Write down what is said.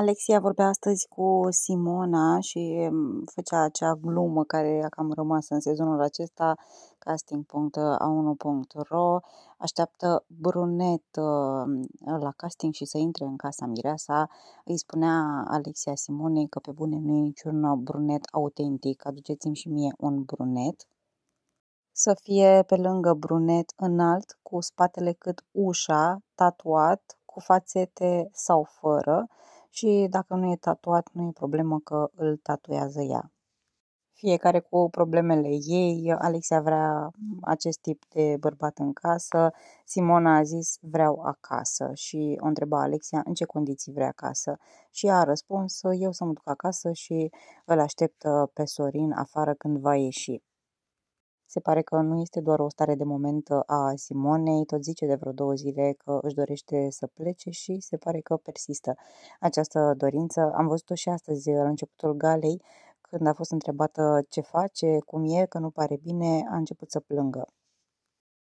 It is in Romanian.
Alexia vorbea astăzi cu Simona și mm, făcea acea glumă care a cam rămas în sezonul acesta, casting.a1.ro, așteaptă brunet mm, la casting și să intre în casa Mireasa. Îi spunea Alexia Simonei că pe bune nu e niciun brunet autentic, aduceți-mi și mie un brunet să fie pe lângă brunet înalt, cu spatele cât ușa, tatuat, cu fațete sau fără, și dacă nu e tatuat, nu e problemă că îl tatuează ea. Fiecare cu problemele ei, Alexia vrea acest tip de bărbat în casă, Simona a zis vreau acasă și o întreba Alexia în ce condiții vrea acasă și ea a răspuns eu să mă duc acasă și îl aștept uh, pe Sorin afară când va ieși. Se pare că nu este doar o stare de moment uh, a Simonei, tot zice de vreo două zile că își dorește să plece și se pare că persistă această dorință. Am văzut-o și astăzi uh, la începutul galei, când a fost întrebată ce face, cum e, că nu pare bine, a început să plângă.